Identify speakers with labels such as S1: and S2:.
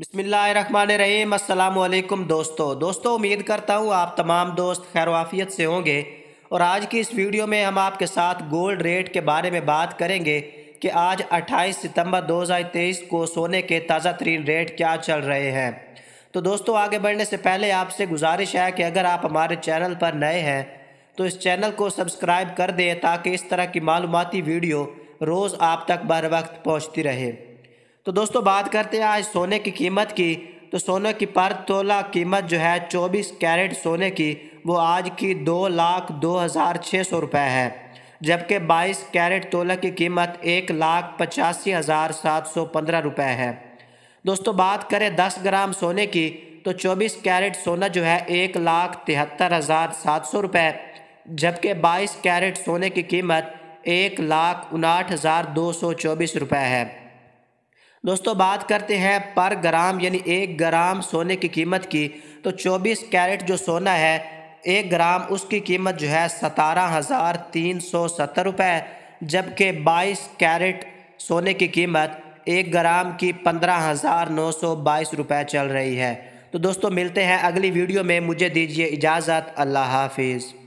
S1: बिसमीम अल्लाम दोस्तों दोस्तों उम्मीद करता हूँ आप तमाम दोस्त खैर वाफियत से होंगे और आज की इस वीडियो में हम आपके साथ गोल्ड रेट के बारे में बात करेंगे कि आज 28 सितंबर 2023 को सोने के ताज़ा तरीन रेट क्या चल रहे हैं तो दोस्तों आगे बढ़ने से पहले आपसे गुजारिश है कि अगर आप हमारे चैनल पर नए हैं तो इस चैनल को सब्सक्राइब कर दें ताकि इस तरह की मालूमती वीडियो रोज़ आप तक बर वक्त पहुँचती रहे तो दोस्तों बात करते हैं आज सोने की कीमत की तो सोने की पर तोला कीमत जो है चौबीस कैरेट सोने की वो आज की दो लाख दो हज़ार छः सौ रुपये है जबकि बाईस कैरेट तोला की कीमत एक लाख पचासी हज़ार सात सौ पंद्रह रुपये है दोस्तों बात करें दस ग्राम सोने की तो चौबीस कैरेट सोना जो है एक लाख तिहत्तर हज़ार सात सौ रुपये जबकि बाईस कैरेट सोने की कीमत एक लाख उनाहठ हज़ार दो सौ चौबीस रुपये है दोस्तों बात करते हैं पर ग्राम यानी एक ग्राम सोने की कीमत की तो 24 कैरेट जो सोना है एक ग्राम उसकी कीमत जो है सतारह हज़ार तीन सौ सत्तर रुपये जबकि 22 कैरेट सोने की कीमत एक ग्राम की पंद्रह हज़ार नौ सौ बाईस रुपये चल रही है तो दोस्तों मिलते हैं अगली वीडियो में मुझे दीजिए इजाज़त अल्लाह हाफिज़